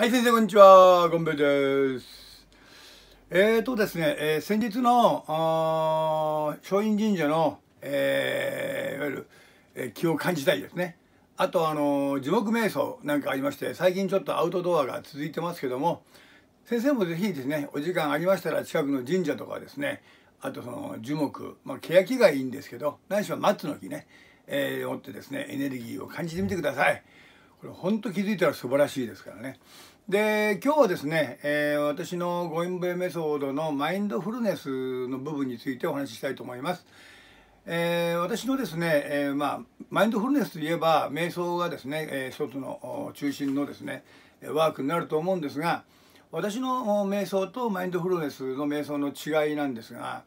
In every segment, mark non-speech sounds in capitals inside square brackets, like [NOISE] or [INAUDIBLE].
はい、先生、こんにちは。ゴンベです。えーとですね、えー、先日の、松陰神社の、えー、いわゆる、えー、気を感じたいですね。あと、あのー、樹木瞑想なんかありまして、最近ちょっとアウトドアが続いてますけども、先生もぜひですね、お時間ありましたら近くの神社とかですね、あとその樹木、まあ、欅がいいんですけど、何しろ松の木ね、えー、持ってですね、エネルギーを感じてみてください。これ本当気づいたら素晴らしいですからね。で今日はですね、えー、私のインベメソードのマインドフルネスの部分についてお話ししたいと思います。えー、私のですね、えー、まあ、マインドフルネスといえば瞑想がですね、えー、一つの中心のですねワークになると思うんですが私の瞑想とマインドフルネスの瞑想の違いなんですが、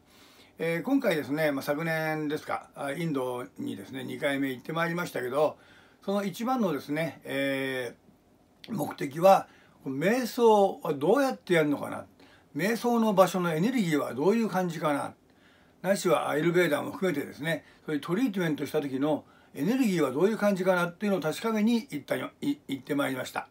え今回ですね、まあ、昨年ですかインドにですね2回目行ってまいりましたけどその一番のですね、えー、目的は瞑想はどうやってやるのかな瞑想の場所のエネルギーはどういう感じかななしはアイルベーダーも含めてですねそういうトリートメントした時のエネルギーはどういう感じかなっていうのを確かめに行った行ってまいりました。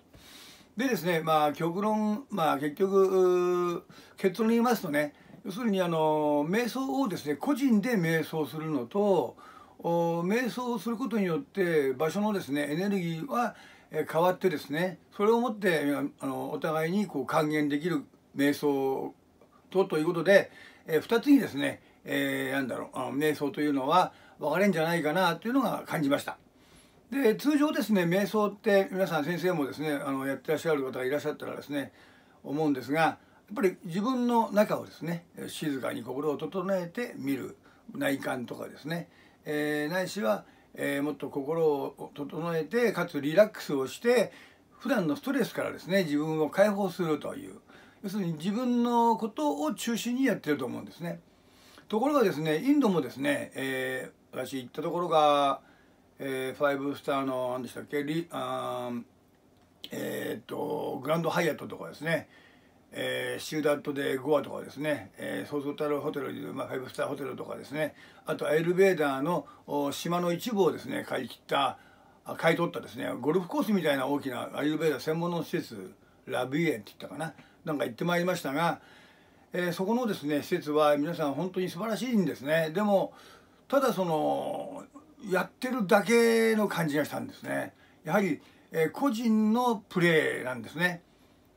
でですねまあ極論まあ結局結論に言いますとね要するにあの瞑想をですね個人で瞑想するのと瞑想をすることによって場所のですねエネルギーは変わってですねそれをもってあのお互いにこう還元できる瞑想とということで、2つにですね、えー、なんだろう瞑想というのは分かれんじゃないかなというのが感じました。で通常ですね瞑想って皆さん先生もですねあのやってらっしゃる方がいらっしゃったらですね思うんですがやっぱり自分の中をですね静かに心を整えて見る内観とかですねえー、ないしは、えー、もっと心を整えてかつリラックスをして普段のストレスからですね自分を解放するという要するに自分のことを中心にやってると思うんですね。ところがですねインドもですね、えー、私行ったところが、えー、ブスターの何でしたっけリあえー、っとグランドハイアットとかですねえー、ダットでゴアとかですね、えー、そうそうたるホテルにいう、まあ、ファイブスターホテルとかですねあとエルベーダーの島の一部をですね買い切った買い取ったですねゴルフコースみたいな大きなアイルベーダー専門の施設ラビエンって言ったかななんか行ってまいりましたが、えー、そこのですね施設は皆さん本当に素晴らしいんですねでもただそのやってるだけの感じがしたんですねやはり、え個人のプレーなんですね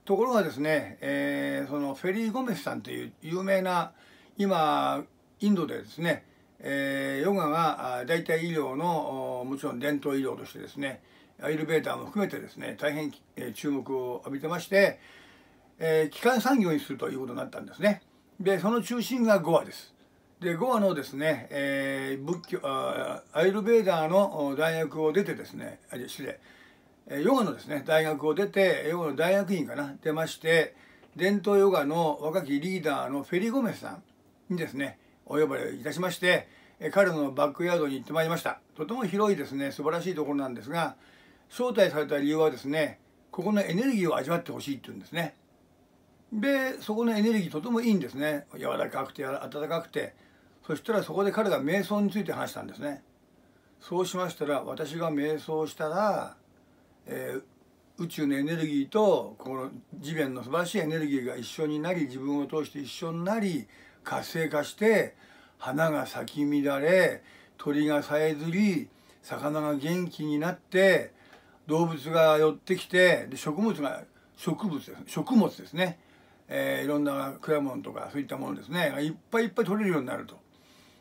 ところがですね、えー、そのフェリー・ゴメスさんという有名な今インドでですね、えー、ヨガが代替医療のもちろん伝統医療としてですねアイルベーダーも含めてですね大変、注目を浴びてまして、えー、基幹産業にするということになったんですね。でその中心がゴアです。でゴアのですね、えー、仏教アイルベーダーの大学を出てですねあ失礼ヨガのですね大学を出てヨガの大学院かな出まして伝統ヨガの若きリーダーのフェリー・ゴメスさんにですねお呼ばれいたしまして彼のバックヤードに行ってまいりましたとても広いですね素晴らしいところなんですが招待された理由はですねここのエネルギーを味わってほしいっていうんですねでそこのエネルギーとてもいいんですね柔らかくて温かくてそしたらそこで彼が瞑想について話したんですねそうしましたら私が瞑想したらえー、宇宙のエネルギーとこの次元の素晴らしいエネルギーが一緒になり自分を通して一緒になり活性化して花が咲き乱れ鳥がさえずり魚が元気になって動物が寄ってきてで植物が植物です食物ですね、えー、いろんな果物とかそういったものですねいっぱいいっぱい取れるようになると。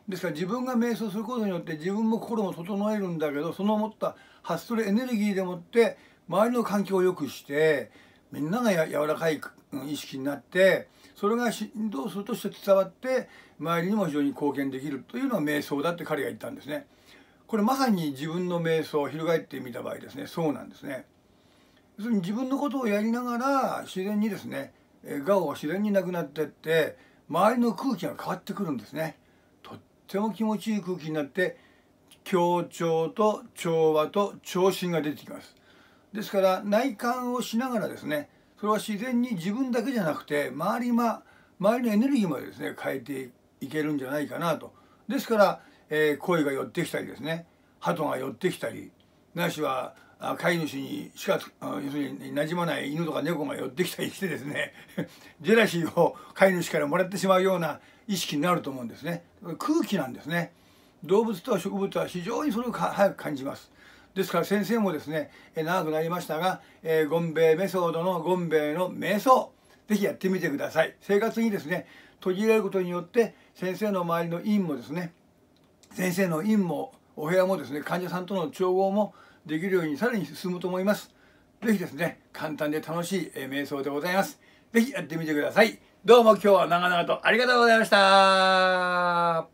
ですから自分が瞑想することによって自分も心も整えるんだけどその持った発するエネルギーでもって周りの環境を良くしてみんながや柔らかい意識になってそれが振動数として伝わって周りにも非常に貢献できるというのが瞑想だって彼が言ったんですね。これまさに自分の瞑想を翻ってみた場合ですねそうなんですね。自分のことをやりながら自然にですね我を自然になくなってって周りの空気が変わってくるんですね。っても気持ちいい空気になって協調と調和と調子が出てきますですから内観をしながらですねそれは自然に自分だけじゃなくて周りま周りのエネルギーまでですね変えていけるんじゃないかなとですから、えー、が寄ってきたりですね鳩が寄ってきたりなしは飼い主にしか要するになじまない犬とか猫が寄ってきたりしてですね [LAUGHS] ジェラシーを飼い主からもらってしまうような意識になると思うんですね空気なんですね動物と植物は非常にそれを早く感じますですから先生もですね長くなりましたが、えー、ゴンベイメソードのゴンベイの瞑想是非やってみてください生活にですね途切れることによって先生の周りの院もですね先生の院もお部屋もですね患者さんとの調合もできるようにさらに進むと思います是非ですね簡単で楽しい瞑想でございますぜひやってみてください。どうも今日は長々とありがとうございました。